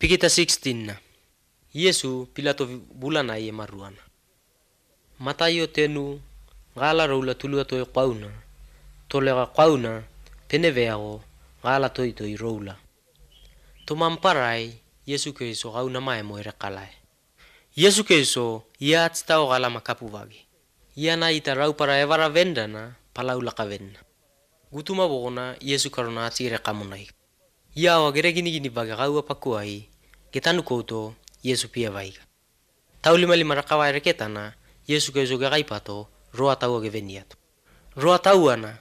Pikita 16. Yesu Pilato bulana ye maruana. Matayo tenu gala roula tulua toi kwauna. Tolega kwauna pene veago gala toi toi roula. Tomamparai Yesu keiso gauna mae moere kalae. Yesu keiso ia atstao gala makapu vagi. Ia na ita raupara evara vendana palau laka venna. Gutuma vogona Yesu karona atsi ere kamunai. Ia wa gere gini gini gaua pakuai kita nu koto Yesu pia vaika. Tau lima lima raka Yesu kezo roa tau ge veniatu. Roa tau ana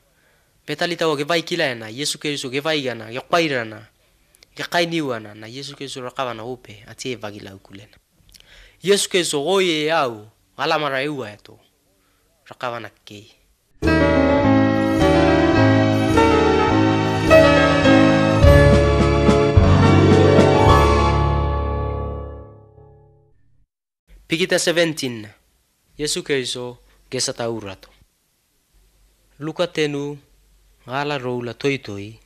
petali tau ge vai kila ana Yesu kezo ge rakabana ana ge na Yesu kezo upe ati e vaki lau kulena. Yesu kezo goye au alamara eua eto raka kei. pikita 17 Yesu keiso gesa taurato. Luka tenu gala roula toitoi.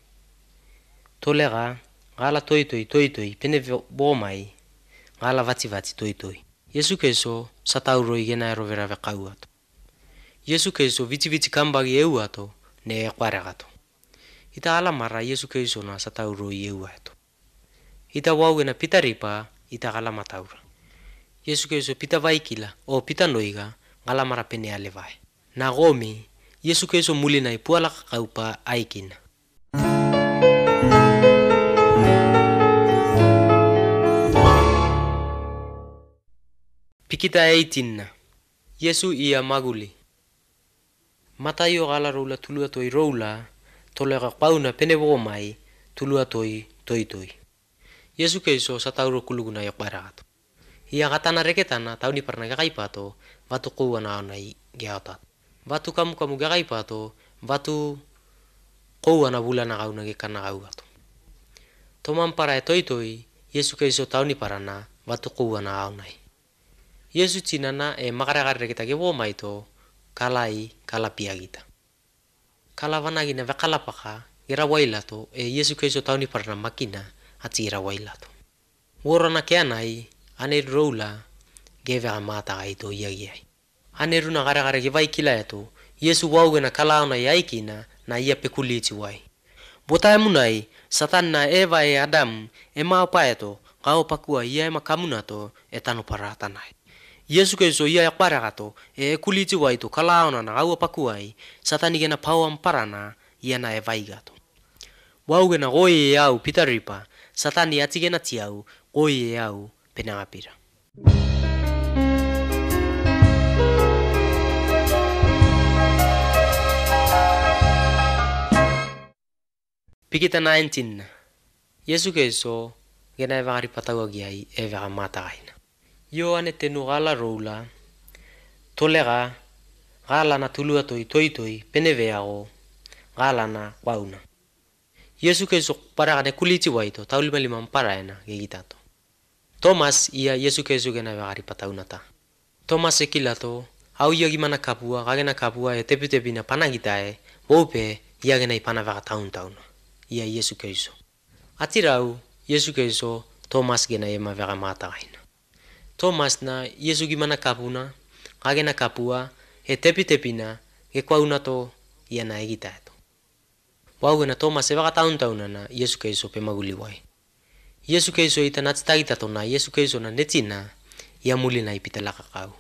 Tolega gala toitoi toitoi pene bomai gala vati vati toitoi. Yesu keiso satauro igena erovera vekauato. Yesu keiso viti viti kambagi euato ne kwaregato Ita ala mara Yesu keiso na satauro euato Ita wauena pitaripa ita gala mataura. Yesu keiso pita vai kila o pita noiga ngala mara pene alevai. Na gomi Yesu keiso muli na ipuala kaupa aikina. Pikita eitinna. Yesu ia maguli. Matayo gala roula tulua toi roula tolega pauna pene bogo mai tulua toi toi toi. Yesu keiso satauro kuluguna yakbaragato. Ia kata nareketa na tau diperna Batu kuuan na onai Batu kamukamu kamu gakai Batu kuuan na bula gauna gekan na gau Toman para eto itoi Yesu tauni parana, Batu kuuan na onai txinana, e eh, maito Kalai kalapia gita Kala wana kalapaka wailato e eh, Yesu ke iso makina Ati ira wailato Worona aner roula geve amata ai to ia ia aneru e e na gara gara gevai kila eto yesu wau gena kala na yai kina na ia pekuli ti wai bota e munai satan na eva e adam e ma pa eto pakua ia ema kamuna to e parata nai yesu keriso ia para gato e kuli wai to kala na na kau ai satani gena pau am parana ia na evai gato wau gena goi e au pitaripa satani atigena tiau goi e au pena bapiro. Pikita nahen tinna. Jesu keizo, gena evaari patagoa giai evaa maatagaina. etenu gala roula, tolega, galana tulua toi toi toi pene veago, galana wauna. Jesu keizo paragane kulitzi waito, taulima liman paraena gegitato. Tomas ia Jesu kezu gena begari pataunata. Tomas ekilato, hau jo gimana kapua, gagena kapua e tepi tepi panagitae, ia gena ipana vaga taun taun. Ia Jesu kezu. Atirau, Jesu kezu, Tomas gena ema vaga maata gaina. Tomas na Jesu gimana kapuna, gagena kapua etepitepina tepi tepi gekoa ia na egitaeto. Wau gena Tomas e taun taunana kezu Yesu Kristo ita natsitagita tona Yesu Kristo na netsina ia muli na ipitalaka kau.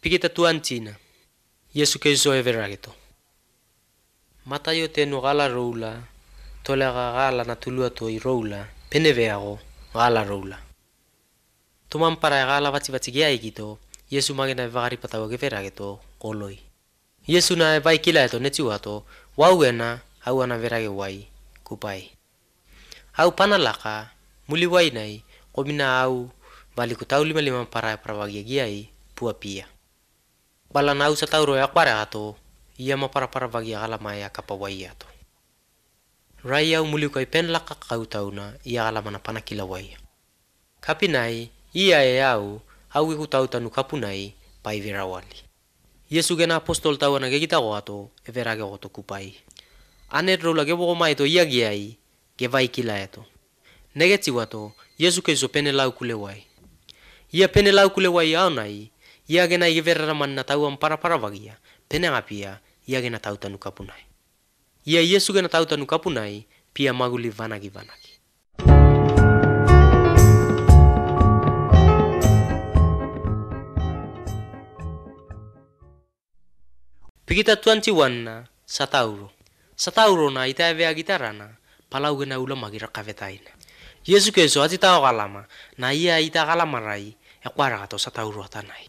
Pikita tuan China. Yesu Kristo e verageto. Matayo te no gala roula, tolega gala na tulua to i roula, veago gala roula. Tuman para gala vatsi vatsi gea ikito, Yesu mage na vagari pata wage koloi. Yesu na vai kilaeto to nechu wa wau ena hau ana verage wai kupai. au pana laka muli wai nai komina au valiku taulimalima lima lima para para wage pua pia. Bala au sa tauro ya e ia maparapara vagia para wage akapa wai ato. Rai au muli kai pen laka kau tauna ia ala pana kila wai. Kapinai ia e au haugiku tautanu kapunai pai verawali yesu gena apostol tawana gegita goato everage goto kupai anet rola gebo ma eto iagiai gevai eto negeti wato yesu kezo pene laukulewai ia pene laukulewai aonai ia genai geveraramanina manna tauan paraparavagia pene gapia ia gena tautanu kapunai ia iesu gena tautanu kapunai pia maguli vanagi vanagi twenty one satauro. Satauro na itave agitarana palau gena ulo magira kavetaina. Yesu keso ati tao kalama na ia ita kalama rai e kwara kato satauro atanai.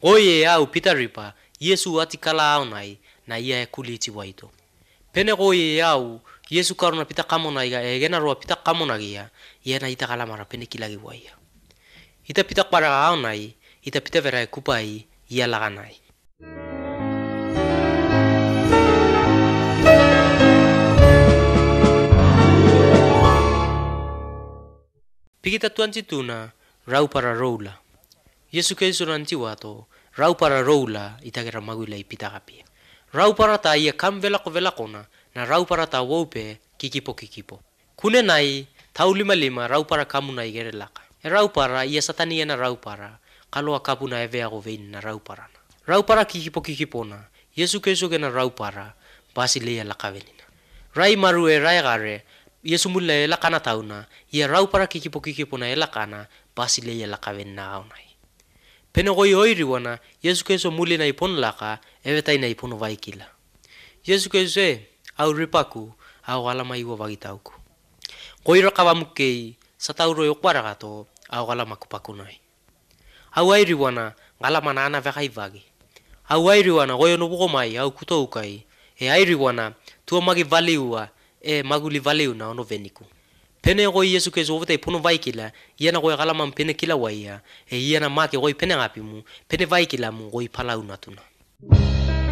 Goye au ripa Yesu ati kala au nai na ia e kuliti waito. Pene goye au Yesu karuna pita kamona iga e gena roa pita kamona gia ia na ita galamara pene kilagi waia. Ita pita kwara au nai ita pita vera e kupai ia laganai. Pikita tuanchi tuna rau roula. Yesu Kristo raupara roula itakera maguila ipitakapia. Rau ta ia kam velako velakona na raupara ta woupe kikipo kikipo. Kune nai tau lima lima rau laka. E raupara ia satani ia e raupara kaloa kapuna eveago eve rauparana raupara na rau para kikipo kikipo na Yesu gena raupara para basi leia lakavenina. Rai maru e raegare yesu mulla ye lakana tauna ye raupara kikipo kikipo na ye lakana basi le ye lakavennaunai pene go yoiriwana yesu keso muli na ipon laka evetai na ipon vaikila yesu keso e au ripaku au alama iwa vagitauku koiro kavamukei satauro yokuaragato au alama kupakunai au airiwana ngalama na ana vegaivagi au airiwana goyo nubugomai au kutoukai e airiwana tuamagi valiua e maguli vale una ono veniku pene go yesu ke zo vote puno vai e kila e yana go e gala man pene kila waya eh, e yana ma ke go pene ngapi mu pene vai kila mu go iphala una tuna